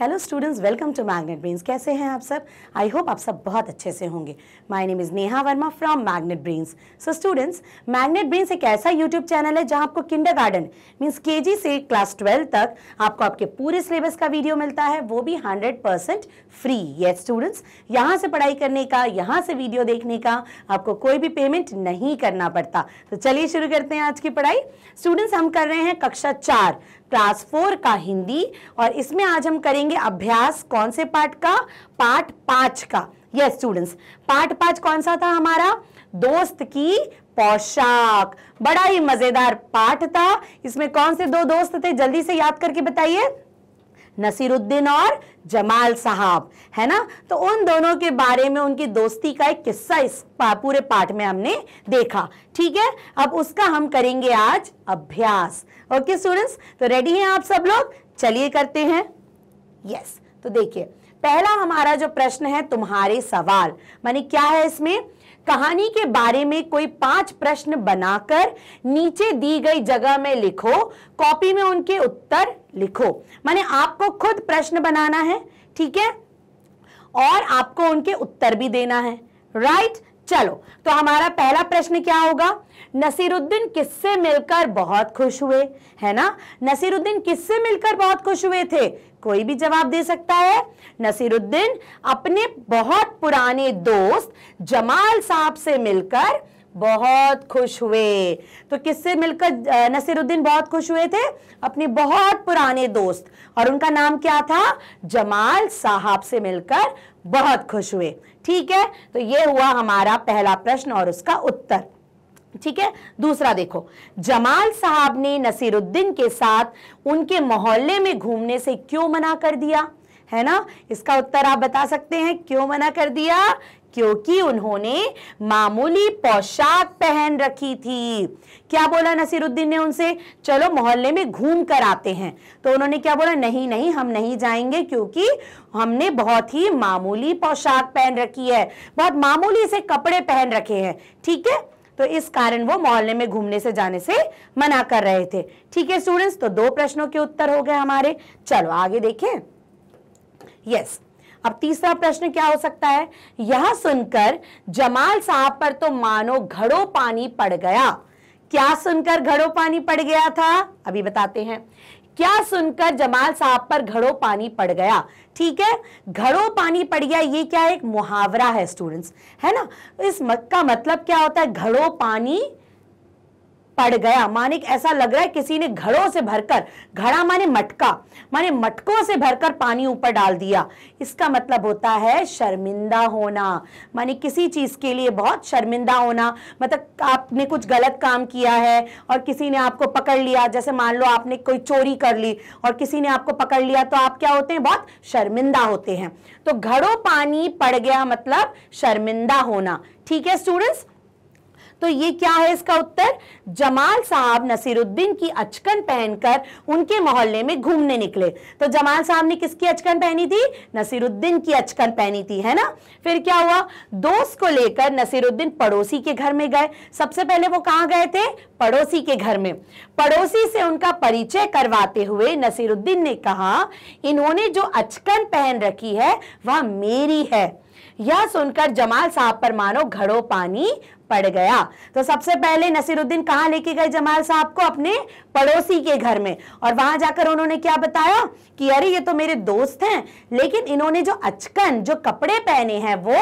Hello students welcome to Magnet Brains कैसे हैं आप सब आई होप आप सब बहुत अच्छे से होंगे my name is Neha Verma from Magnet Brains so students Magnet Brains एक ऐसा यूट्यूब चैनल है जहां आपको किंडर गार्डन मीन्स के से क्लास ट्वेल्व तक आपको आपके पूरे सिलेबस का वीडियो मिलता है वो भी हंड्रेड परसेंट फ्री ये स्टूडेंट्स यहाँ से पढ़ाई करने का यहाँ से वीडियो देखने का आपको कोई भी पेमेंट नहीं करना पड़ता तो चलिए शुरू करते हैं आज की पढ़ाई स्टूडेंट्स हम कर रहे हैं कक्षा चार क्लास फोर का हिंदी और इसमें आज हम करेंगे अभ्यास कौन से पाठ का पार्ट पांच का यस स्टूडेंट्स पार्ट पांच कौन सा था हमारा दोस्त की पोशाक बड़ा ही मजेदार पाठ था इसमें कौन से दो दोस्त थे जल्दी से याद करके बताइए नसीरुद्दीन और जमाल साहब है ना तो उन दोनों के बारे में उनकी दोस्ती का एक किस्सा इस पा, पूरे पाठ में हमने देखा ठीक है अब उसका हम करेंगे आज अभ्यास ओके स्टूडेंट्स तो रेडी हैं आप सब लोग चलिए करते हैं यस yes, तो देखिए पहला हमारा जो प्रश्न है तुम्हारे सवाल माने क्या है इसमें कहानी के बारे में कोई पांच प्रश्न बनाकर नीचे दी गई जगह में लिखो कॉपी में उनके उत्तर लिखो माने आपको खुद प्रश्न बनाना है ठीक है और आपको उनके उत्तर भी देना है राइट right? चलो तो हमारा पहला प्रश्न क्या होगा नसीरुद्दीन किससे मिलकर बहुत खुश हुए है ना नसीरुद्दीन किससे मिलकर बहुत खुश हुए थे कोई भी जवाब दे सकता है नसीरुद्दीन अपने बहुत पुराने दोस्त जमाल साहब से मिलकर बहुत खुश हुए तो किससे मिलकर नसीरुद्दीन बहुत खुश हुए थे अपने बहुत पुराने दोस्त और उनका नाम क्या था जमाल साहब से मिलकर बहुत खुश हुए ठीक है तो ये हुआ हमारा पहला प्रश्न और उसका उत्तर ठीक है दूसरा देखो जमाल साहब ने नसीरुद्दीन के साथ उनके मोहल्ले में घूमने से क्यों मना कर दिया है ना इसका उत्तर आप बता सकते हैं क्यों मना कर दिया क्योंकि उन्होंने मामूली पोशाक पहन रखी थी क्या बोला नसीरुद्दीन ने उनसे चलो मोहल्ले में घूम कर आते हैं तो उन्होंने क्या बोला नहीं नहीं हम नहीं जाएंगे क्योंकि हमने बहुत ही मामूली पोशाक पहन रखी है बहुत मामूली से कपड़े पहन रखे हैं ठीक है तो इस कारण वो मोहल्ले में घूमने से जाने से मना कर रहे थे ठीक है स्टूडेंट्स तो दो प्रश्नों के उत्तर हो गए हमारे चलो आगे देखें यस yes. अब तीसरा प्रश्न क्या हो सकता है यह सुनकर जमाल साहब पर तो मानो घड़ों पानी पड़ गया क्या सुनकर घड़ों पानी पड़ गया था अभी बताते हैं क्या सुनकर जमाल साहब पर घड़ों पानी पड़ गया ठीक है घड़ों पानी पड़ गया ये क्या एक मुहावरा है स्टूडेंट्स है ना इस मत का मतलब क्या होता है घड़ों पानी पड़ गया माने ऐसा लग रहा है किसी ने घड़ों से भरकर घड़ा माने मटका माने मटकों से भरकर पानी ऊपर डाल दिया इसका मतलब होता है शर्मिंदा होना माने किसी चीज के लिए बहुत शर्मिंदा होना मतलब आपने कुछ गलत काम किया है और किसी ने आपको पकड़ लिया जैसे मान लो आपने कोई चोरी कर ली और किसी ने आपको पकड़ लिया तो आप क्या होते हैं बहुत शर्मिंदा होते हैं तो घड़ों पानी पड़ गया मतलब शर्मिंदा होना ठीक है स्टूडेंट्स तो ये क्या है इसका उत्तर जमाल साहब नसीरुद्दीन की अचकन पहनकर उनके मोहल्ले में घूमने निकले तो जमाल साहब ने किसकी अचकन पहनी थी नसीरुद्दीन की अचकन पहनी थी है ना फिर क्या हुआ दोस्त को लेकर नसीरुद्दीन पड़ोसी के घर में गए सबसे पहले वो कहाँ गए थे पड़ोसी के घर में पड़ोसी से उनका परिचय करवाते हुए नसीरुद्दीन ने कहा इन्होंने जो अचकन पहन रखी है वह मेरी है यह सुनकर जमाल साहब पर मानो घड़ो पानी पड़ गया तो सबसे पहले नसीरुद्दीन कहा लेके गए जमाल साहब को अपने पड़ोसी के घर में और वहां जाकर उन्होंने क्या बताया कि अरे ये तो मेरे दोस्त हैं लेकिन इन्होंने जो अचकन जो कपड़े पहने हैं वो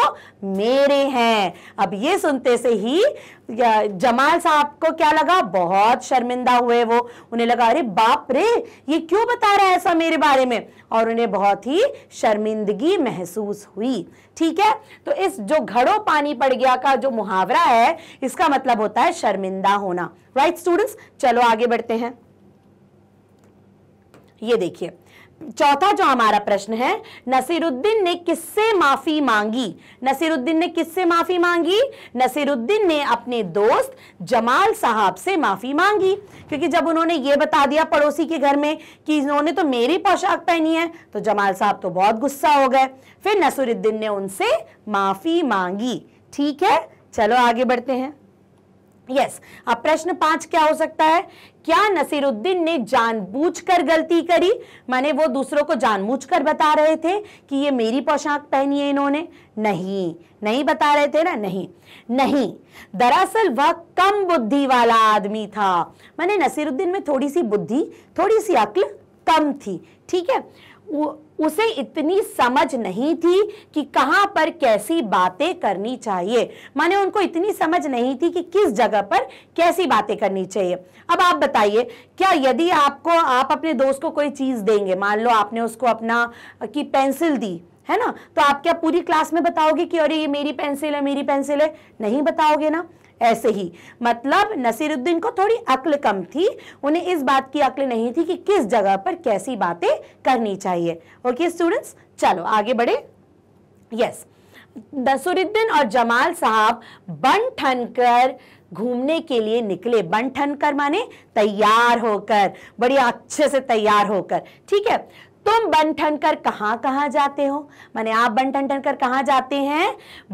मेरे हैं अब ये सुनते से ही जमाल साहब को क्या लगा बहुत शर्मिंदा हुए वो उन्हें लगा अरे बाप रे ये क्यों बता रहा है ऐसा मेरे बारे में और उन्हें बहुत ही शर्मिंदगी महसूस हुई ठीक है तो इस जो घड़ो पानी पड़ गया का जो मुहावरा है है इसका मतलब होता है शर्मिंदा होना राइट right, स्टूडेंट्स चलो आगे बढ़ते हैं ये देखिए चौथा जो हमारा प्रश्न है नसीरुद्दीन ने किससे माफी मांगी नसीरुद्दीन ने किससे माफी मांगी नसीरुद्दीन ने अपने दोस्त जमाल साहब से माफी मांगी क्योंकि जब उन्होंने ये बता दिया पड़ोसी के घर में कि इन्होंने तो मेरी पोशाक पहनी है तो जमाल साहब तो बहुत गुस्सा हो गए फिर नसीरुद्दीन ने उनसे माफी मांगी ठीक है चलो आगे बढ़ते हैं यस yes. अब प्रश्न पांच क्या हो सकता है क्या नसीरुद्दीन ने जानबूझकर गलती करी माने वो दूसरों को जानबूझकर बता रहे थे कि ये मेरी पोशाक पहनी है इन्होंने नहीं नहीं बता रहे थे ना नहीं नहीं दरअसल वह कम बुद्धि वाला आदमी था माने नसीरुद्दीन में थोड़ी सी बुद्धि थोड़ी सी अक्ल कम थी ठीक है वो उसे इतनी समझ नहीं थी कि कहाँ पर कैसी बातें करनी चाहिए माने उनको इतनी समझ नहीं थी कि किस जगह पर कैसी बातें करनी चाहिए अब आप बताइए क्या यदि आपको आप अपने दोस्त को कोई चीज़ देंगे मान लो आपने उसको अपना की पेंसिल दी है ना तो आप क्या पूरी क्लास में बताओगे कि अरे ये मेरी पेंसिल है मेरी पेंसिल है नहीं बताओगे ना ऐसे ही मतलब नसीरुद्दीन को थोड़ी अक्ल कम थी उन्हें इस बात की अक्ल नहीं थी कि किस जगह पर कैसी बातें करनी चाहिए ओके स्टूडेंट्स चलो आगे बढ़े यस नसरुद्दीन और जमाल साहब बन ठन कर घूमने के लिए निकले बन ठन कर माने तैयार होकर बड़ी अच्छे से तैयार होकर ठीक है तुम बन ठन कर कहाँ कहाँ जाते हो माने आप बन ठन ठन कर कहाँ जाते हैं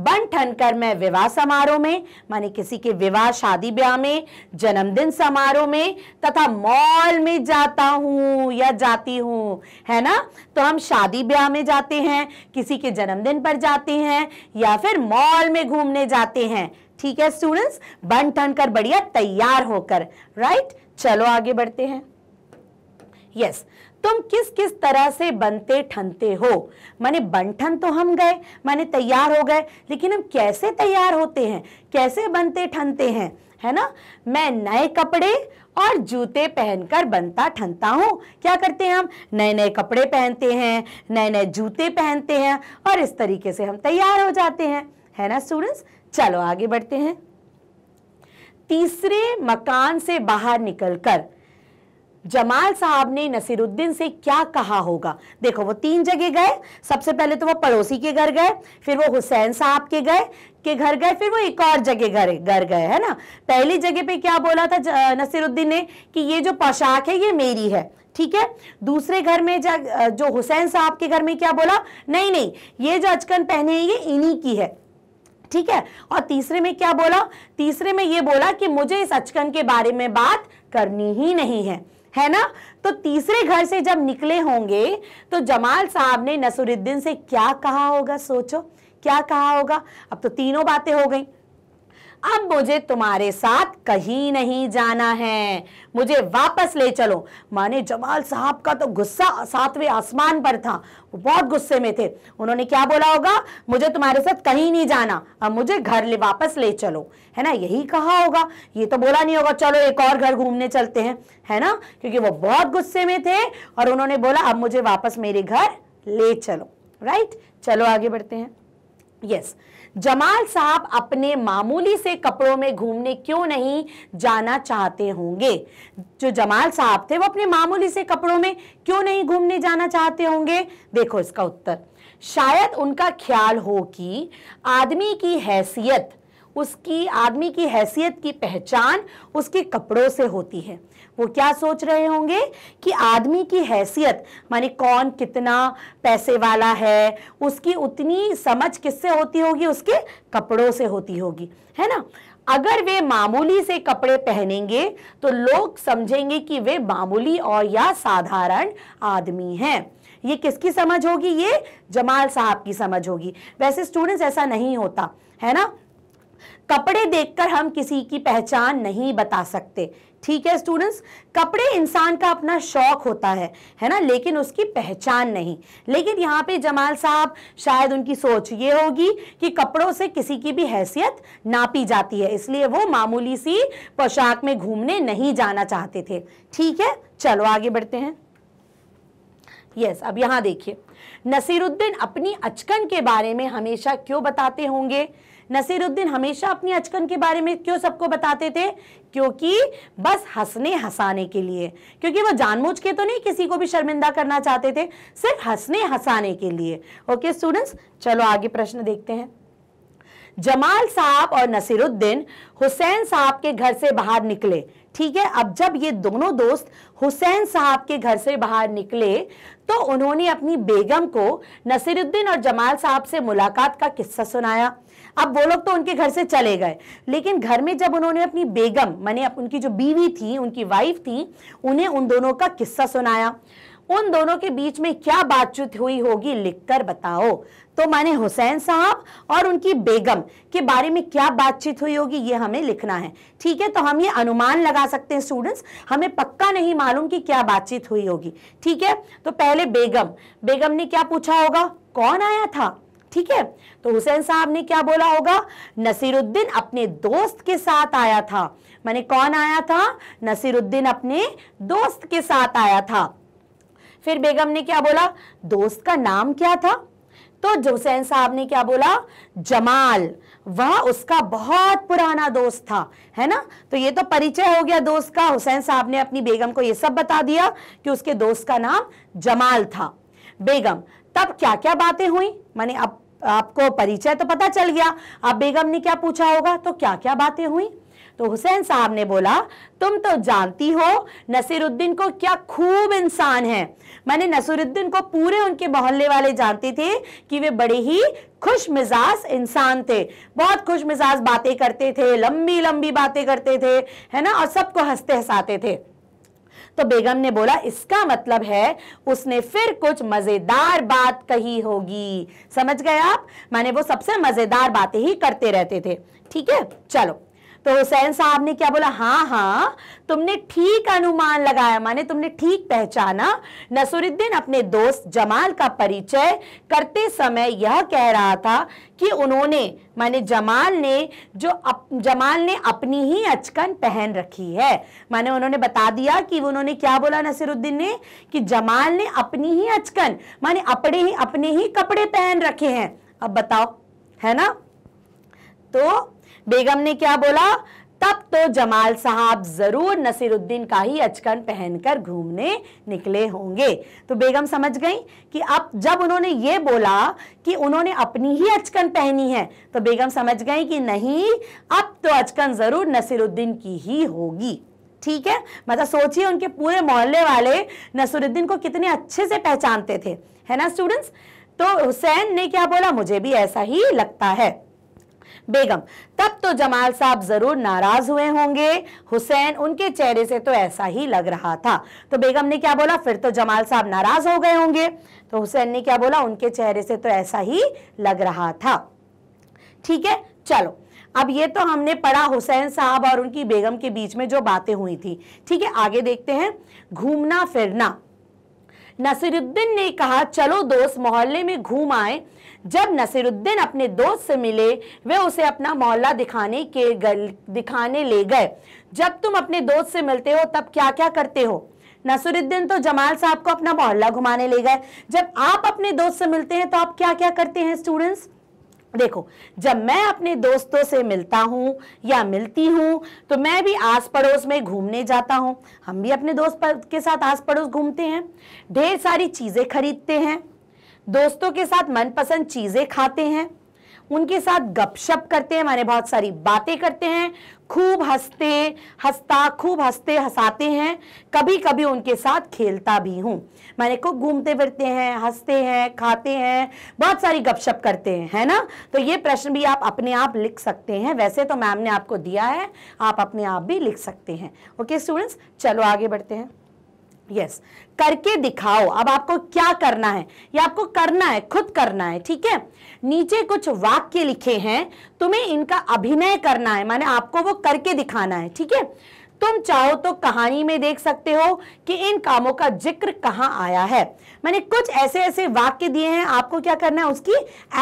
बन ठन कर मैं विवाह समारोह में माने किसी के विवाह शादी ब्याह में जन्मदिन समारोह में तथा मॉल में जाता हूँ या जाती हूँ है ना तो हम शादी ब्याह में जाते हैं किसी के जन्मदिन पर जाते हैं या फिर मॉल में घूमने जाते हैं ठीक है स्टूडेंट्स बन ठन कर बढ़िया तैयार होकर राइट चलो आगे बढ़ते हैं यस yes, तुम किस किस तरह से बनते ठनते हो माने बंठन तो हम गए माने तैयार हो गए लेकिन हम कैसे तैयार होते हैं कैसे बनते ठनते हैं है ना मैं नए कपड़े और जूते पहनकर बनता ठनता हूँ क्या करते हैं हम नए नए कपड़े पहनते हैं नए नए जूते पहनते हैं और इस तरीके से हम तैयार हो जाते हैं है ना स्टूडेंट्स चलो आगे बढ़ते हैं तीसरे मकान से बाहर निकलकर जमाल साहब ने नसीरुद्दीन से क्या कहा होगा देखो वो तीन जगह गए सबसे पहले तो वो पड़ोसी के घर गए फिर वो हुसैन साहब के गए के घर गए फिर वो एक और जगह घर घर गए है ना पहली जगह पे क्या बोला था नसीरुद्दीन ने कि ये जो पोशाक है ये मेरी है ठीक है दूसरे घर में जग, जो हुसैन साहब के घर में क्या बोला नहीं नहीं ये जो अचकन पहने हैं ये इन्हीं की है ठीक है और तीसरे में क्या बोला तीसरे में ये बोला कि मुझे इस अचकन के बारे में बात करनी ही नहीं है है ना तो तीसरे घर से जब निकले होंगे तो जमाल साहब ने नसरुद्दीन से क्या कहा होगा सोचो क्या कहा होगा अब तो तीनों बातें हो गई अब मुझे तुम्हारे साथ कहीं नहीं जाना है मुझे वापस ले चलो माने जमाल साहब का तो गुस्सा सातवें आसमान पर था वो बहुत गुस्से में थे उन्होंने क्या बोला होगा मुझे तुम्हारे साथ कहीं नहीं जाना अब मुझे घर ले वापस ले चलो है ना यही कहा होगा ये तो बोला नहीं होगा चलो एक और घर घूमने चलते हैं है ना क्योंकि वो बहुत गुस्से में थे और उन्होंने बोला अब मुझे वापस मेरे घर ले चलो राइट चलो आगे बढ़ते हैं यस yes. जमाल साहब अपने मामूली से कपड़ों में घूमने क्यों नहीं जाना चाहते होंगे जो जमाल साहब थे वो अपने मामूली से कपड़ों में क्यों नहीं घूमने जाना चाहते होंगे देखो इसका उत्तर शायद उनका ख्याल हो कि आदमी की हैसियत उसकी आदमी की हैसियत की पहचान उसके कपड़ों से होती है वो क्या सोच रहे होंगे कि आदमी की हैसियत माने कौन कितना पैसे वाला है उसकी उतनी समझ किससे होती होगी उसके कपड़ों से होती होगी है ना अगर वे मामूली से कपड़े पहनेंगे तो लोग समझेंगे कि वे मामूली और या साधारण आदमी हैं ये किसकी समझ होगी ये जमाल साहब की समझ होगी वैसे स्टूडेंट्स ऐसा नहीं होता है ना कपड़े देखकर हम किसी की पहचान नहीं बता सकते ठीक है स्टूडेंट्स कपड़े इंसान का अपना शौक होता है है ना लेकिन उसकी पहचान नहीं लेकिन यहाँ पे जमाल साहब शायद उनकी सोच ये होगी कि कपड़ों से किसी की भी हैसियत नापी जाती है इसलिए वो मामूली सी पोशाक में घूमने नहीं जाना चाहते थे ठीक है चलो आगे बढ़ते हैं यस yes, अब यहां देखिए नसीरुद्दीन अपनी अचकन के बारे में हमेशा क्यों बताते होंगे नसीरुद्दीन हमेशा अपनी अचकन के बारे में क्यों सबको बताते थे क्योंकि बस हंसने हंसाने के लिए क्योंकि वो जानबूझ के तो नहीं किसी को भी शर्मिंदा करना चाहते थे सिर्फ हंसने हंसाने के लिए ओके स्टूडेंट्स चलो आगे प्रश्न देखते हैं जमाल साहब और नसीरुद्दीन हुसैन साहब के घर से बाहर निकले ठीक है अब जब ये दोनों दोस्त हुसैन साहब के घर से बाहर निकले तो उन्होंने अपनी बेगम को नसीरुद्दीन और जमाल साहब से मुलाकात का किस्सा सुनाया अब वो लोग तो उनके घर से चले गए लेकिन घर में जब उन्होंने अपनी बेगम माने उनकी जो बीवी थी उनकी वाइफ थी उन्हें उन दोनों का किस्सा सुनाया उन दोनों के बीच में क्या बातचीत हुई होगी लिखकर बताओ तो माने हुसैन साहब और उनकी बेगम के बारे में क्या बातचीत हुई होगी ये हमें लिखना है ठीक है तो हम ये अनुमान लगा सकते हैं स्टूडेंट्स हमें पक्का नहीं मालूम कि क्या बातचीत हुई होगी ठीक है तो पहले बेगम बेगम ने क्या पूछा होगा कौन आया था ठीक है तो हुसैन साहब ने क्या बोला होगा नसीरुद्दीन अपने दोस्त के साथ आया था मैंने कौन आया था नसीरुद्दीन अपने दोस्त के साथ आया था फिर बेगम ने क्या बोला दोस्त का नाम क्या था तो हुसैन साहब ने क्या बोला जमाल वह उसका बहुत पुराना दोस्त था है ना तो ये तो परिचय हो गया दोस्त का हुसैन साहब ने अपनी बेगम को ये सब बता दिया कि उसके दोस्त का नाम जमाल था बेगम तब क्या क्या बातें हुई माने अब आपको परिचय तो पता चल गया अब बेगम ने क्या पूछा होगा तो क्या क्या बातें हुई तो हुसैन साहब ने बोला तुम तो जानती हो नसीरुद्दीन को क्या खूब इंसान है मैंने नसीरुद्दीन को पूरे उनके मोहल्ले वाले जानते थे कि वे बड़े ही खुश मिजाज इंसान थे बहुत खुश मिजाज बातें करते थे लंबी लंबी बातें करते थे है ना और सबको हंसते हंसाते थे तो बेगम ने बोला इसका मतलब है उसने फिर कुछ मजेदार बात कही होगी समझ गए आप माने वो सबसे मजेदार बातें ही करते रहते थे ठीक है चलो तो हुसैन साहब ने क्या बोला हाँ हाँ तुमने ठीक अनुमान लगाया माने तुमने ठीक पहचाना नसरुद्दीन अपने दोस्त जमाल का परिचय करते समय यह कह रहा था कि उन्होंने माने जमाल ने जो अप, जमाल ने अपनी ही अचकन पहन रखी है माने उन्होंने बता दिया कि उन्होंने क्या बोला नसीरुद्दीन ने कि जमाल ने अपनी ही अचकन माने अपने ही अपने ही कपड़े पहन रखे हैं अब बताओ है ना तो बेगम ने क्या बोला तब तो जमाल साहब जरूर नसीरुद्दीन का ही अचकन पहनकर घूमने निकले होंगे तो बेगम समझ गई कि अब जब उन्होंने ये बोला कि उन्होंने अपनी ही अचकन पहनी है तो बेगम समझ गई कि नहीं अब तो अचकन जरूर नसीरुद्दीन की ही होगी ठीक है मतलब सोचिए उनके पूरे मोहल्ले वाले नसीरुद्दीन को कितने अच्छे से पहचानते थे है ना स्टूडेंट्स तो हुसैन ने क्या बोला मुझे भी ऐसा ही लगता है बेगम तब तो जमाल साहब जरूर नाराज हुए होंगे हुसैन उनके चेहरे से तो ऐसा ही लग रहा था तो बेगम ने क्या बोला फिर तो जमाल साहब नाराज हो गए होंगे तो हुसैन ने क्या बोला उनके चेहरे से तो ऐसा ही लग रहा था ठीक है चलो अब ये तो हमने पढ़ा हुसैन साहब और उनकी बेगम के बीच में जो बातें हुई थी ठीक है आगे देखते हैं घूमना फिरना नसीरुद्दीन ने कहा चलो दोस्त मोहल्ले में घूम आए जब नसीरुद्दीन अपने दोस्त से मिले वे उसे अपना मोहल्ला दिखाने के दिखाने ले गए जब तुम अपने दोस्त से मिलते हो तब क्या क्या करते हो नसरुद्दीन तो जमाल साहब को अपना मोहल्ला घुमाने ले गए जब आप अपने दोस्त से मिलते हैं तो आप क्या क्या करते हैं स्टूडेंट्स देखो जब मैं अपने दोस्तों से मिलता हूँ या मिलती हूँ तो मैं भी आस पड़ोस में घूमने जाता हूँ हम भी अपने दोस्त के साथ आस पड़ोस घूमते हैं ढेर सारी चीज़ें खरीदते हैं दोस्तों के साथ मनपसंद चीज़ें खाते हैं उनके साथ गपशप करते हैं माने बहुत सारी बातें करते हैं खूब हंसते हंसता खूब हंसते हंसाते हैं कभी कभी उनके साथ खेलता भी हूँ मैंने खूब घूमते फिरते हैं हंसते हैं खाते हैं बहुत सारी गपशप करते हैं है ना तो ये प्रश्न भी आप अपने आप लिख सकते हैं वैसे तो मैम ने आपको दिया है आप अपने आप भी लिख सकते हैं ओके स्टूडेंट्स चलो आगे बढ़ते हैं यस yes. करके दिखाओ अब आपको क्या करना है ये आपको करना है खुद करना है ठीक है नीचे कुछ वाक्य लिखे हैं तुम्हें इनका अभिनय करना है माने आपको वो करके दिखाना है ठीक है तुम चाहो तो कहानी में देख सकते हो कि इन कामों का जिक्र कहाँ आया है मैंने कुछ ऐसे ऐसे वाक्य दिए हैं आपको क्या करना है उसकी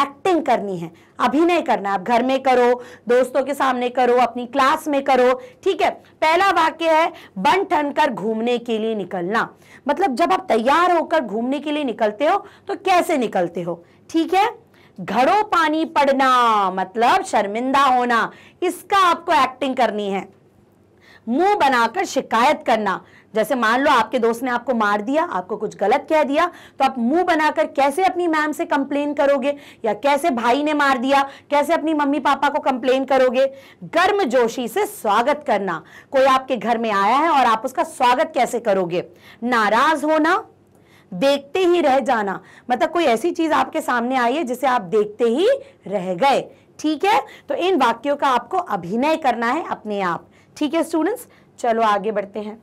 एक्टिंग करनी है अभिनय करना है आप घर में करो दोस्तों के सामने करो अपनी क्लास में करो ठीक है पहला वाक्य है बन ठन कर घूमने के लिए निकलना मतलब जब आप तैयार होकर घूमने के लिए निकलते हो तो कैसे निकलते हो ठीक है घड़ों पानी पड़ना मतलब शर्मिंदा होना इसका आपको एक्टिंग करनी है मुंह बनाकर शिकायत करना जैसे मान लो आपके दोस्त ने आपको मार दिया आपको कुछ गलत कह दिया तो आप मुंह बनाकर कैसे अपनी मैम से कंप्लेन करोगे या कैसे भाई ने मार दिया कैसे अपनी मम्मी पापा को कंप्लेन करोगे गर्म जोशी से स्वागत करना कोई आपके घर में आया है और आप उसका स्वागत कैसे करोगे नाराज होना देखते ही रह जाना मतलब कोई ऐसी चीज आपके सामने आई है जिसे आप देखते ही रह गए ठीक है तो इन वाक्यों का आपको अभिनय करना है अपने आप ठीक है स्टूडेंट्स चलो आगे बढ़ते हैं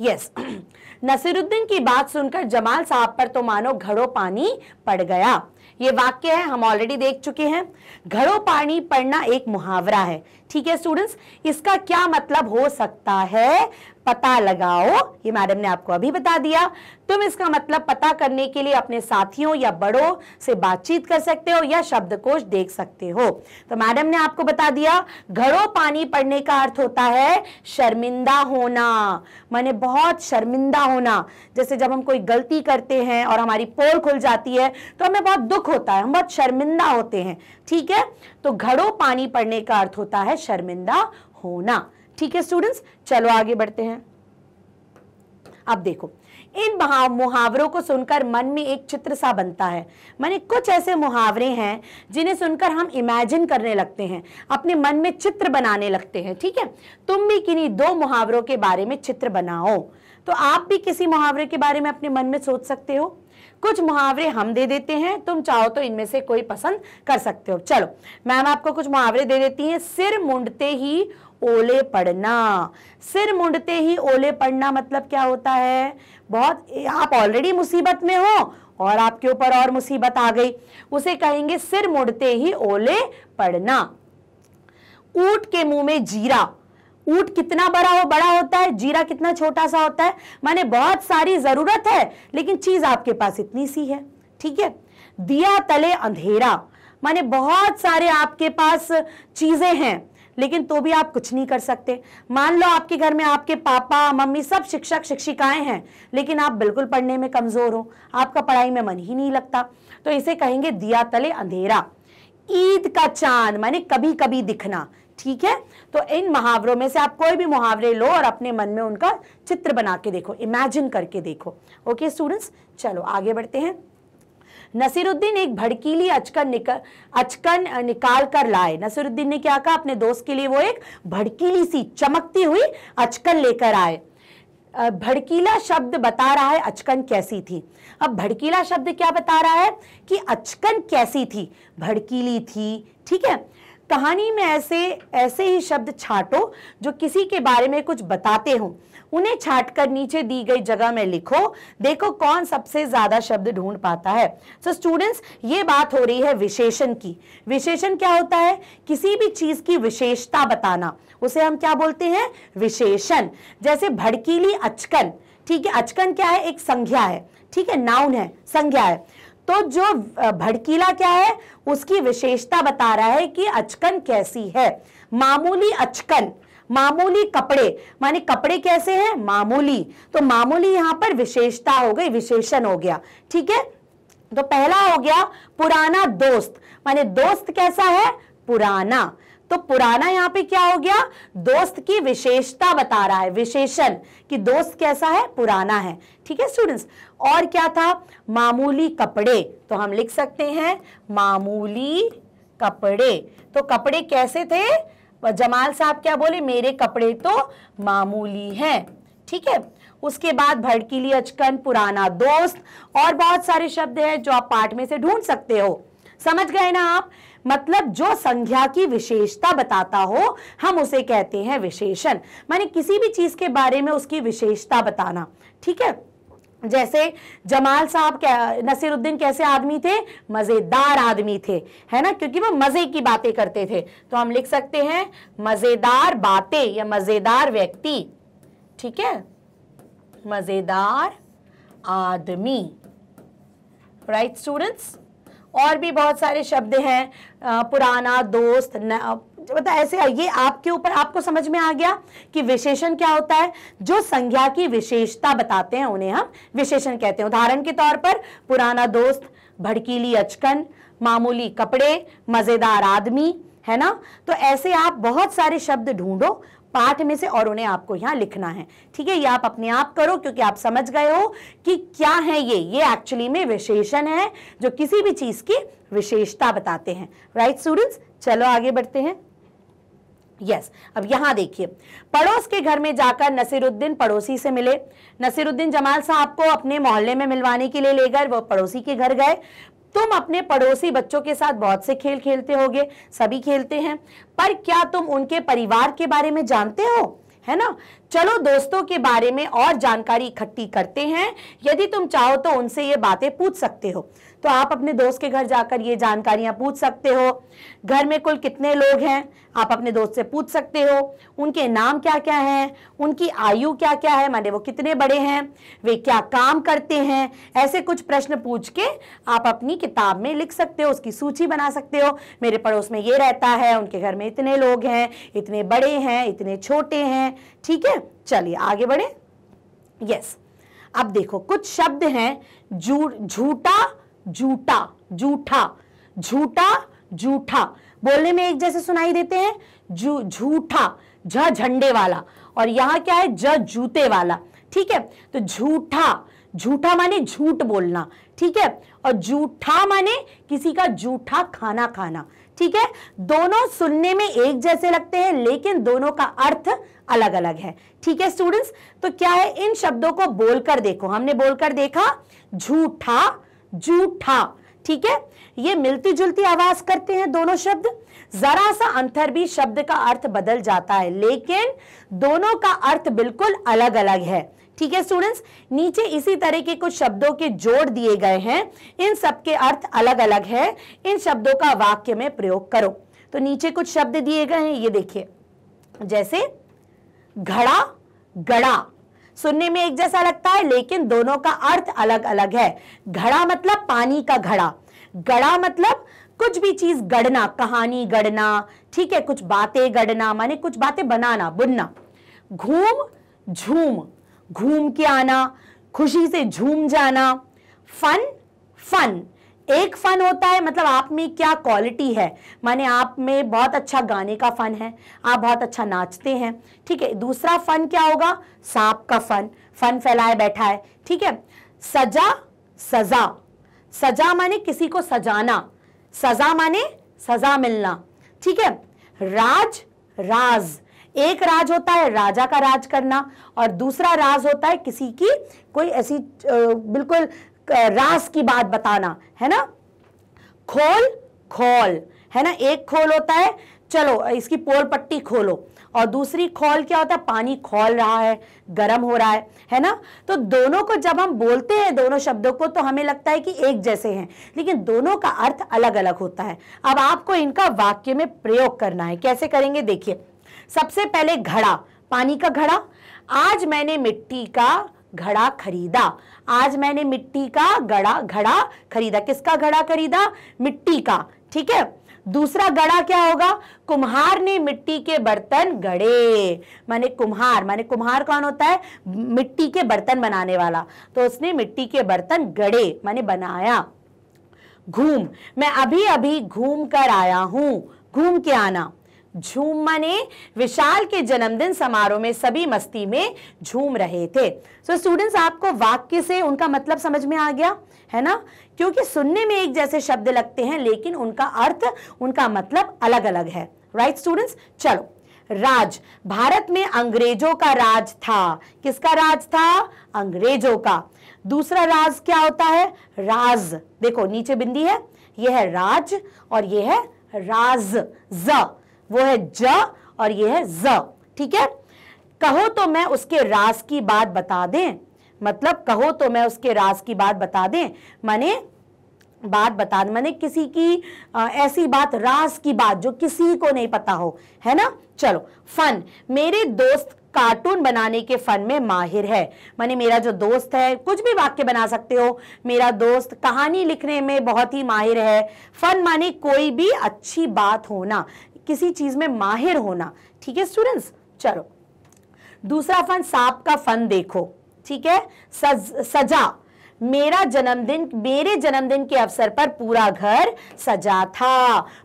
यस नसीरुद्दीन की बात सुनकर जमाल साहब पर तो मानो घड़ो पानी पड़ गया ये वाक्य है हम ऑलरेडी देख चुके हैं घड़ो पानी पड़ना एक मुहावरा है ठीक है स्टूडेंट्स इसका क्या मतलब हो सकता है पता लगाओ ये मैडम ने आपको अभी बता दिया तुम इसका मतलब पता करने के लिए अपने साथियों या बड़ों से बातचीत कर सकते हो या शब्दकोश देख सकते हो तो मैडम ने आपको बता दिया घरों पानी पड़ने का अर्थ होता है शर्मिंदा होना माने बहुत शर्मिंदा होना जैसे जब हम कोई गलती करते हैं और हमारी पोल खुल जाती है तो हमें बहुत दुख होता है हम बहुत शर्मिंदा होते हैं ठीक है तो घड़ों पानी पड़ने का अर्थ होता है शर्मिंदा होना ठीक है स्टूडेंट्स चलो आगे बढ़ते हैं अब देखो इन मुहावरों को सुनकर मन में एक चित्र सा बनता है मैंने कुछ ऐसे मुहावरे हैं जिन्हें सुनकर हम इमेजिन करने लगते हैं अपने मन में चित्र बनाने लगते हैं ठीक है तुम भी किन्हीं दो मुहावरों के बारे में चित्र बनाओ तो आप भी किसी मुहावरे के बारे में अपने मन में सोच सकते हो कुछ मुहावरे हम दे देते हैं तुम चाहो तो इनमें से कोई पसंद कर सकते हो चलो मैम आपको कुछ मुहावरे दे देती हैं सिर मुंडते ही ओले पड़ना सिर मुंडते ही ओले पड़ना मतलब क्या होता है बहुत आप ऑलरेडी मुसीबत में हो और आपके ऊपर और मुसीबत आ गई उसे कहेंगे सिर मुड़ते ही ओले पड़ना ऊट के मुंह में जीरा ऊट कितना बड़ा हो बड़ा होता है जीरा कितना छोटा सा होता है माने बहुत सारी जरूरत है लेकिन चीज आपके पास इतनी सी है ठीक है दिया तले अंधेरा माने बहुत सारे आपके पास चीजें हैं लेकिन तो भी आप कुछ नहीं कर सकते मान लो आपके घर में आपके पापा मम्मी सब शिक्षक शिक्षिकाएं हैं लेकिन आप बिल्कुल पढ़ने में कमज़ोर हो आपका पढ़ाई में मन ही नहीं लगता तो इसे कहेंगे दिया तले अंधेरा ईद का चांद माने कभी कभी दिखना ठीक है तो इन मुहावरों में से आप कोई भी मुहावरे लो और अपने मन में उनका चित्र बना के देखो इमेजिन करके देखो ओके स्टूडेंट्स चलो आगे बढ़ते हैं नसीरुद्दीन एक भड़कीली अचकन निकल अचकन निकाल कर लाए नसीरुद्दीन ने क्या कहा अपने दोस्त के लिए वो एक भड़कीली सी चमकती हुई अचकन लेकर आए भड़कीला शब्द बता रहा है अचकन कैसी थी अब भड़कीला शब्द क्या बता रहा है कि अचकन कैसी थी भड़कीली थी ठीक है कहानी में ऐसे ऐसे ही शब्द छाटो जो किसी के बारे में कुछ बताते हों उन्हें छाटकर नीचे दी गई जगह में लिखो देखो कौन सबसे ज्यादा शब्द ढूंढ पाता है सो so, स्टूडेंट्स ये बात हो रही है विशेषण की विशेषण क्या होता है किसी भी चीज की विशेषता बताना उसे हम क्या बोलते हैं विशेषण जैसे भड़कीली अचकन ठीक है अचकन क्या है एक संज्ञा है ठीक है नाउन है संज्ञा है तो जो भड़कीला क्या है उसकी विशेषता बता रहा है कि अचकन कैसी है मामूली अचकन मामूली कपड़े माने कपड़े कैसे हैं मामूली तो मामूली यहां पर विशेषता हो गई विशेषण हो गया ठीक है तो पहला हो गया पुराना दोस्त माने दोस्त कैसा है पुराना तो पुराना यहाँ पे क्या हो गया दोस्त की विशेषता बता रहा है विशेषण कि दोस्त कैसा है पुराना है ठीक है स्टूडेंट्स और क्या था मामूली कपड़े तो हम लिख सकते हैं मामूली कपड़े तो कपड़े कैसे थे जमाल साहब क्या बोले मेरे कपड़े तो मामूली हैं ठीक है उसके बाद भड़कीली अचकन पुराना दोस्त और बहुत सारे शब्द हैं जो आप पाठ में से ढूंढ सकते हो समझ गए ना आप मतलब जो संज्ञा की विशेषता बताता हो हम उसे कहते हैं विशेषण माने किसी भी चीज के बारे में उसकी विशेषता बताना ठीक है जैसे जमाल साहब नसीरुद्दीन कैसे आदमी थे मज़ेदार आदमी थे है ना क्योंकि वो मज़े की बातें करते थे तो हम लिख सकते हैं मज़ेदार बातें या मज़ेदार व्यक्ति ठीक है मज़ेदार आदमी राइट स्टूडेंट्स और भी बहुत सारे शब्द हैं पुराना दोस्त मतलब ऐसे ये आपके ऊपर आपको समझ में आ गया कि विशेषण क्या होता है जो संज्ञा की विशेषता बताते हैं उन्हें हम विशेषण कहते हैं उदाहरण के तौर पर पुराना दोस्त भड़कीली अचकन मामूली कपड़े मज़ेदार आदमी है ना तो ऐसे आप बहुत सारे शब्द ढूंढो पाठ में से और उन्हें आपको यहाँ लिखना है ठीक है ये आप अपने आप करो क्योंकि आप समझ गए हो कि क्या है ये ये एक्चुअली में विशेषण है जो किसी भी चीज़ की विशेषता बताते हैं राइट स्टूडेंट्स चलो आगे बढ़ते हैं यस yes. अब यहां देखिए पड़ोस के घर में जाकर नसीरुद्दीन पड़ोसी से मिले नसीरुद्दीन जमाल साहब को अपने मोहल्ले में मिलवाने के लिए लेकर वो पड़ोसी के घर गए तुम अपने पड़ोसी बच्चों के साथ बहुत से खेल खेलते होगे सभी खेलते हैं पर क्या तुम उनके परिवार के बारे में जानते हो है ना चलो दोस्तों के बारे में और जानकारी इकट्ठी करते हैं यदि तुम चाहो तो उनसे ये बातें पूछ सकते हो तो आप अपने दोस्त के घर जाकर ये जानकारियां पूछ सकते हो घर में कुल कितने लोग हैं आप अपने दोस्त से पूछ सकते हो उनके नाम क्या क्या हैं उनकी आयु क्या क्या है माने वो कितने बड़े हैं वे क्या काम करते हैं ऐसे कुछ प्रश्न पूछ के आप अपनी किताब में लिख सकते हो उसकी सूची बना सकते हो मेरे पड़ोस में ये रहता है उनके घर में इतने लोग हैं इतने बड़े हैं इतने छोटे हैं ठीक है चलिए आगे बढ़े यस अब देखो कुछ शब्द हैं झूठा जू, झूठा झूठा झूठा झूठा बोलने में एक जैसे सुनाई देते हैं झूठा झ झंडे वाला और यहाँ क्या है ज जूते वाला ठीक है तो झूठा झूठा माने झूठ बोलना ठीक है और झूठा माने किसी का झूठा खाना खाना ठीक है दोनों सुनने में एक जैसे लगते हैं लेकिन दोनों का अर्थ अलग अलग है ठीक है स्टूडेंट्स तो क्या है इन शब्दों को बोलकर देखो हमने बोलकर देखा झूठा जूठा ठीक है ये मिलती जुलती आवाज करते हैं दोनों शब्द जरा सा अंतर भी शब्द का अर्थ बदल जाता है लेकिन दोनों का अर्थ बिल्कुल अलग अलग है ठीक है स्टूडेंट्स नीचे इसी तरह के कुछ शब्दों के जोड़ दिए गए हैं इन सब के अर्थ अलग अलग है इन शब्दों का वाक्य में प्रयोग करो तो नीचे कुछ शब्द दिए गए हैं ये देखिए जैसे घड़ा गड़ा सुनने में एक जैसा लगता है लेकिन दोनों का अर्थ अलग अलग है घड़ा मतलब पानी का घड़ा गड़ा मतलब कुछ भी चीज गढ़ना कहानी गढ़ना ठीक है कुछ बातें गढ़ना माने कुछ बातें बनाना बुनना घूम झूम घूम के आना खुशी से झूम जाना फन फन एक फन होता है मतलब आप में क्या क्वालिटी है माने आप में बहुत अच्छा गाने का फन है आप बहुत अच्छा नाचते हैं ठीक है दूसरा फन क्या होगा सांप का फन फन फैलाए बैठा है ठीक है सजा सजा सजा माने किसी को सजाना सजा माने सजा मिलना ठीक है राज राज एक राज होता है राजा का राज करना और दूसरा राज होता है किसी की कोई ऐसी बिल्कुल रास की बात बताना है ना खोल खोल है ना एक खोल होता है चलो इसकी पोल पट्टी खोलो और दूसरी खोल क्या होता है पानी खोल रहा है गर्म हो रहा है है ना तो दोनों को जब हम बोलते हैं दोनों शब्दों को तो हमें लगता है कि एक जैसे हैं लेकिन दोनों का अर्थ अलग अलग होता है अब आपको इनका वाक्य में प्रयोग करना है कैसे करेंगे देखिए सबसे पहले घड़ा पानी का घड़ा आज मैंने मिट्टी का घड़ा खरीदा आज मैंने मिट्टी का गड़ा घड़ा खरीदा किसका घड़ा खरीदा मिट्टी का ठीक है दूसरा गड़ा क्या होगा कुम्हार ने मिट्टी के बर्तन गड़े माने कुम्हार माने कुम्हार कौन होता है मिट्टी के बर्तन बनाने वाला तो उसने मिट्टी के बर्तन गड़े माने बनाया घूम मैं अभी अभी घूम कर आया हूं घूम के आना झूम मने विशाल के जन्मदिन समारोह में सभी मस्ती में झूम रहे थे सो so, स्टूडेंट्स आपको वाक्य से उनका मतलब समझ में आ गया है ना क्योंकि सुनने में एक जैसे शब्द लगते हैं लेकिन उनका अर्थ उनका मतलब अलग अलग है राइट right, स्टूडेंट्स चलो राज भारत में अंग्रेजों का राज था किसका राज था अंग्रेजों का दूसरा राज क्या होता है राज देखो नीचे बिंदी है यह है राज और यह है राज ज वो है ज और ये है ज ठीक है कहो तो मैं उसके रास की बात बता दें मतलब कहो तो मैं उसके रास की बात बता दें माने बात बता दें मैंने किसी की आ, ऐसी बात रास की बात जो किसी को नहीं पता हो है ना चलो फन मेरे दोस्त कार्टून बनाने के फन में माहिर है माने मेरा जो दोस्त है कुछ भी वाक्य बना सकते हो मेरा दोस्त कहानी लिखने में बहुत ही माहिर है फन माने कोई भी अच्छी बात होना किसी चीज में माहिर होना ठीक है स्टूडेंट्स चलो दूसरा फन सांप का फन देखो ठीक है सज, सजा मेरा जन्मदिन मेरे जन्मदिन के अवसर पर पूरा घर सजा था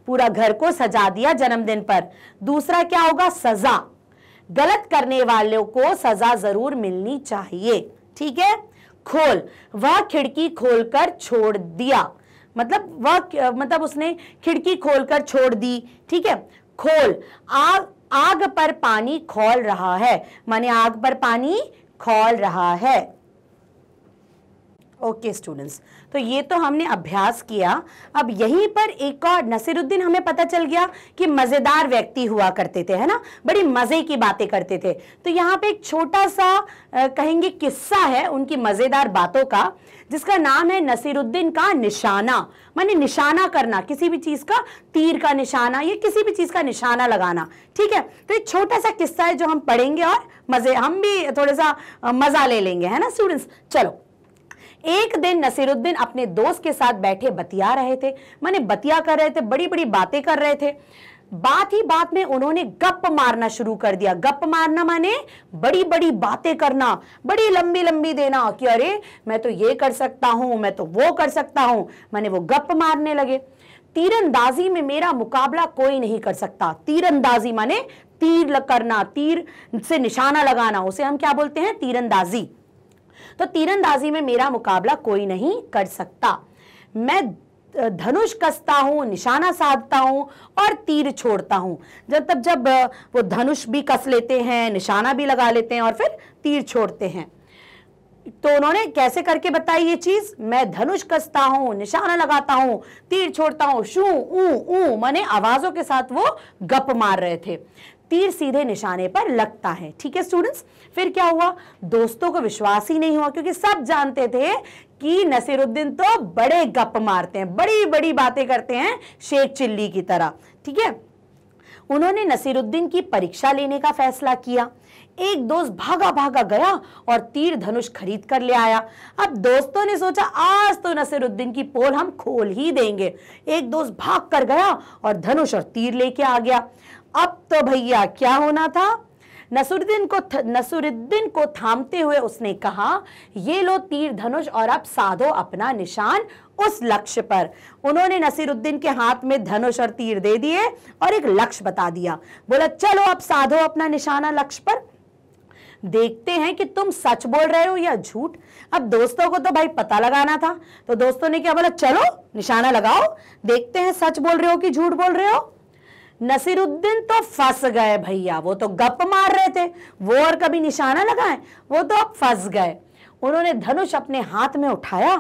पूरा घर को सजा दिया जन्मदिन पर दूसरा क्या होगा सजा गलत करने वालों को सजा जरूर मिलनी चाहिए ठीक है खोल वह खिड़की खोलकर छोड़ दिया मतलब वह मतलब उसने खिड़की खोलकर छोड़ दी ठीक है खोल आग आग पर पानी खोल रहा है माने आग पर पानी खोल रहा है ओके okay, स्टूडेंट्स तो ये तो हमने अभ्यास किया अब यहीं पर एक और नसीरुद्दीन हमें पता चल गया कि मज़ेदार व्यक्ति हुआ करते थे है ना बड़ी मज़े की बातें करते थे तो यहाँ पे एक छोटा सा आ, कहेंगे किस्सा है उनकी मज़ेदार बातों का जिसका नाम है नसीरुद्दीन का निशाना माने निशाना करना किसी भी चीज़ का तीर का निशाना या किसी भी चीज़ का निशाना लगाना ठीक है तो एक छोटा सा किस्सा है जो हम पढ़ेंगे और मज़े हम भी थोड़ा सा मज़ा ले लेंगे है ना स्टूडेंट्स चलो एक दिन नसीरुद्दीन अपने दोस्त के साथ बैठे बतिया रहे थे माने बतिया कर रहे थे बड़ी बड़ी बातें कर रहे थे बात ही बात में उन्होंने गप मारना शुरू कर दिया गप मारना माने बड़ी बड़ी बातें करना बड़ी लंबी लंबी देना कि अरे मैं तो ये कर सकता हूं मैं तो वो कर सकता हूं माने वो गप मारने लगे तीरंदाजी में मेरा मुकाबला कोई नहीं कर सकता तीरंदाजी माने तीर करना तीर से निशाना लगाना उसे हम क्या बोलते हैं तीरंदाजी तो तीरंदाजी में मेरा मुकाबला कोई नहीं कर सकता मैं धनुष कसता हूँ निशाना साधता हूँ और तीर छोड़ता हूँ जब तब जब वो धनुष भी कस लेते हैं निशाना भी लगा लेते हैं और फिर तीर छोड़ते हैं तो उन्होंने कैसे करके बताई ये चीज मैं धनुष कसता हूँ निशाना लगाता हूँ तीर छोड़ता हूँ शू ऊ ऊ मने आवाजों के साथ वो गप मार रहे थे तीर सीधे निशाने पर लगता है ठीक है स्टूडेंट्स फिर क्या हुआ दोस्तों को विश्वास ही नहीं हुआ क्योंकि सब जानते थे कि नसीरुद्दीन तो बड़े गप मारते हैं बड़ी बड़ी बातें करते हैं शेख चिल्ली की तरह ठीक है उन्होंने नसीरुद्दीन की परीक्षा लेने का फैसला किया एक दोस्त भागा भागा गया और तीर धनुष खरीद कर ले आया अब दोस्तों ने सोचा आज तो नसीरुद्दीन की पोल हम खोल ही देंगे एक दोस्त भाग कर गया और धनुष और तीर लेके आ गया अब तो भैया क्या होना था नसरुद्दीन को नसरुद्दीन को थामते हुए उसने कहा ये लो तीर धनुष और अब साधो अपना निशान उस लक्ष्य पर उन्होंने नसीरुद्दीन के हाथ में धनुष और तीर दे दिए और एक लक्ष्य बता दिया बोला चलो अब साधो अपना निशाना लक्ष्य पर देखते हैं कि तुम सच बोल रहे हो या झूठ अब दोस्तों को तो भाई पता लगाना था तो दोस्तों ने क्या बोला चलो निशाना लगाओ देखते हैं सच बोल रहे हो कि झूठ बोल रहे हो नसीरुद्दीन तो फंस गए भैया वो तो गप मार रहे थे वो और कभी निशाना लगाए वो तो अब फंस गए उन्होंने धनुष अपने हाथ में उठाया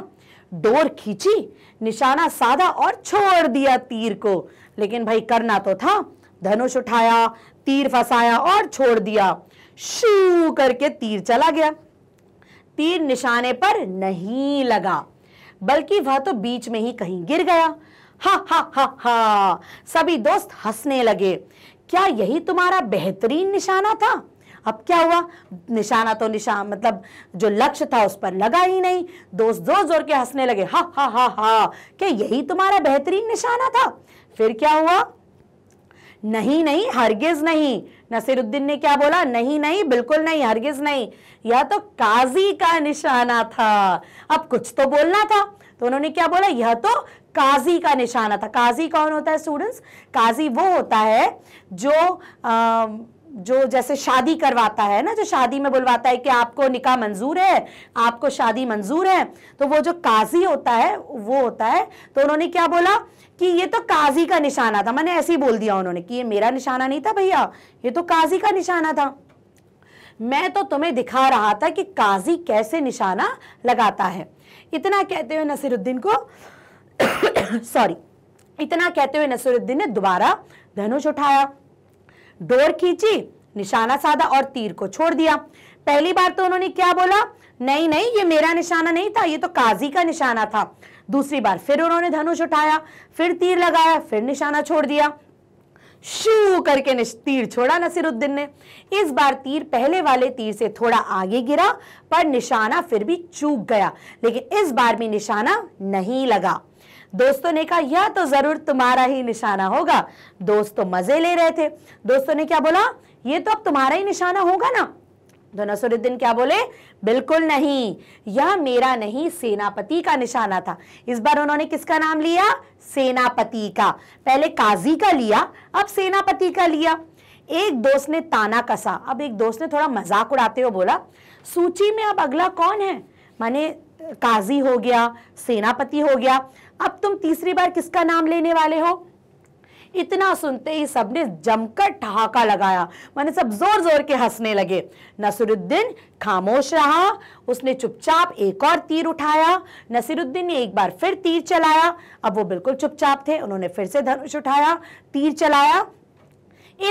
डोर खींची निशाना साधा और छोड़ दिया तीर को लेकिन भाई करना तो था धनुष उठाया तीर फंसाया और छोड़ दिया शू करके तीर चला गया तीर निशाने पर नहीं लगा बल्कि वह तो बीच में ही कहीं गिर गया हा हा हा हा सभी दोस्त हंसने लगे क्या यही तुम्हारा बेहतरीन निशाना था अब क्या हुआ निशाना तो निशान मतलब जो लक्ष्य था उस पर लगा ही नहीं दोस्त जोर जोर के हंसने लगे हा हा हा हा क्या यही तुम्हारा बेहतरीन निशाना था फिर क्या हुआ नहीं नहीं हरगिज नहीं नसीरुद्दीन ने क्या बोला नहीं नहीं बिल्कुल नहीं हरगिज नहीं यह तो काजी का निशाना था अब कुछ तो बोलना था तो उन्होंने क्या बोला यह तो काजी का निशाना था काजी कौन होता है स्टूडेंट्स काजी वो होता है जो आ, जो जैसे शादी करवाता है ना जो शादी में बुलवाता है कि आपको निकाह मंजूर है आपको शादी मंजूर है तो वो जो काजी होता है वो होता है तो उन्होंने क्या बोला कि ये तो काजी का निशाना था मैंने ऐसे ही बोल दिया उन्होंने कि ये मेरा निशाना नहीं था भैया ये तो काजी का निशाना था मैं तो तुम्हें दिखा रहा था कि काजी कैसे निशाना लगाता है इतना कहते हुए नसीरुद्दीन को सॉरी इतना कहते हुए नसरुद्दीन ने दोबारा धनुष उठाया डोर खींची निशाना साधा और तीर को छोड़ दिया पहली बार तो उन्होंने क्या बोला नहीं नहीं ये मेरा निशाना नहीं था ये तो काजी का निशाना था दूसरी बार फिर उन्होंने धनुष उठाया फिर तीर लगाया फिर निशाना छोड़ दिया शू करके तीर छोड़ा नसीरुद्दीन ने इस बार तीर पहले वाले तीर से थोड़ा आगे गिरा पर निशाना फिर भी चूक गया लेकिन इस बार भी निशाना नहीं लगा दोस्तों ने कहा यह तो जरूर तुम्हारा ही निशाना होगा दोस्तों तो मजे ले रहे थे दोस्तों ने क्या बोला ये तो अब तुम्हारा ही निशाना होगा ना तो नसरुद्दीन क्या बोले बिल्कुल नहीं यह मेरा नहीं सेनापति का निशाना था इस बार उन्होंने किसका नाम लिया सेनापति का पहले काजी का लिया अब सेनापति का लिया एक दोस्त ने ताना कसा अब एक दोस्त ने थोड़ा मजाक उड़ाते हुए बोला सूची में अब अगला कौन है माने काजी हो गया सेनापति हो गया अब तुम तीसरी बार किसका नाम लेने वाले हो इतना सुनते ही सबने जमकर ठहाका लगाया मैंने सब जोर जोर के हंसने लगे नसीरुद्दीन खामोश रहा उसने चुपचाप एक और तीर उठाया नसीरुद्दीन ने एक बार फिर तीर चलाया अब वो बिल्कुल चुपचाप थे उन्होंने फिर से धनुष उठाया तीर चलाया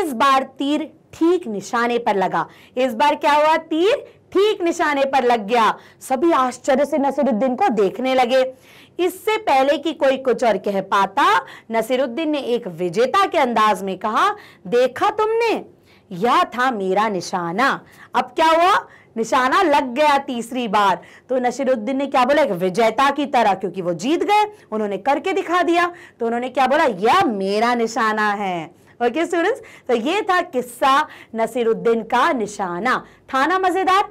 इस बार तीर ठीक निशाने पर लगा इस बार क्या हुआ तीर ठीक निशाने पर लग गया सभी आश्चर्य से नसीरुद्दीन को देखने लगे इससे पहले कि कोई कुछ और कह पाता नसीरुद्दीन ने एक विजेता के अंदाज में कहा देखा तुमने यह था मेरा निशाना अब क्या हुआ निशाना लग गया तीसरी बार तो नसीरुद्दीन ने क्या बोला एक विजेता की तरह क्योंकि वो जीत गए उन्होंने करके दिखा दिया तो उन्होंने क्या बोला यह मेरा निशाना है ओके स्टूडेंट्स तो ये था किस्सा नसीरुद्दीन का निशाना था ना मजेदार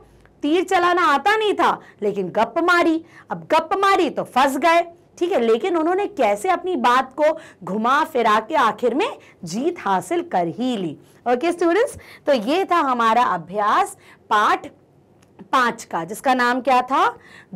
तीर चलाना आता नहीं था लेकिन गप मारी अब गप मारी तो फंस गए ठीक है लेकिन उन्होंने कैसे अपनी बात को घुमा फिरा के आखिर में जीत हासिल कर ही ली ओके स्टूडेंट्स तो ये था हमारा अभ्यास पाठ पांच का जिसका नाम क्या था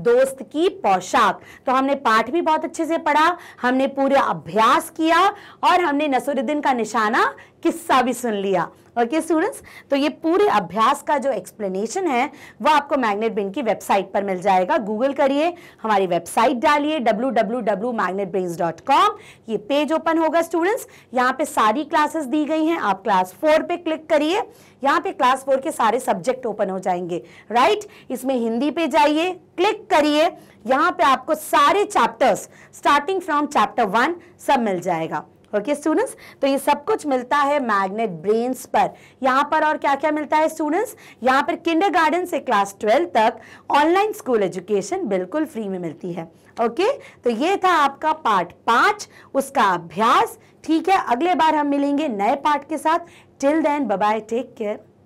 दोस्त की पोशाक तो हमने पाठ भी बहुत अच्छे से पढ़ा हमने पूरा अभ्यास किया और हमने नसरुद्दीन का निशाना किस्सा भी सुन लिया ओके स्टूडेंट्स तो ये पूरे अभ्यास का जो एक्सप्लेनेशन है वह आपको मैग्नेट ब्रेन की वेबसाइट पर मिल जाएगा गूगल करिए हमारी वेबसाइट डालिए www.magnetbrains.com ये पेज ओपन होगा स्टूडेंट्स यहाँ पे सारी क्लासेस दी गई हैं आप क्लास फोर पे क्लिक करिए यहाँ पे क्लास फोर के सारे सब्जेक्ट ओपन हो जाएंगे राइट इसमें हिंदी पे जाइए क्लिक करिए यहाँ पे आपको सारे chapters starting from chapter one सब मिल जाएगा ओके स्टूडेंट्स तो ये सब कुछ मिलता है मैग्नेट ब्रेन्स पर यहाँ पर और क्या क्या मिलता है स्टूडेंट्स यहाँ पर गार्डन से क्लास ट्वेल्व तक ऑनलाइन स्कूल एजुकेशन बिल्कुल फ्री में मिलती है ओके okay? तो ये था आपका पार्ट पांच उसका अभ्यास ठीक है अगले बार हम मिलेंगे नए पार्ट के साथ till then bye take care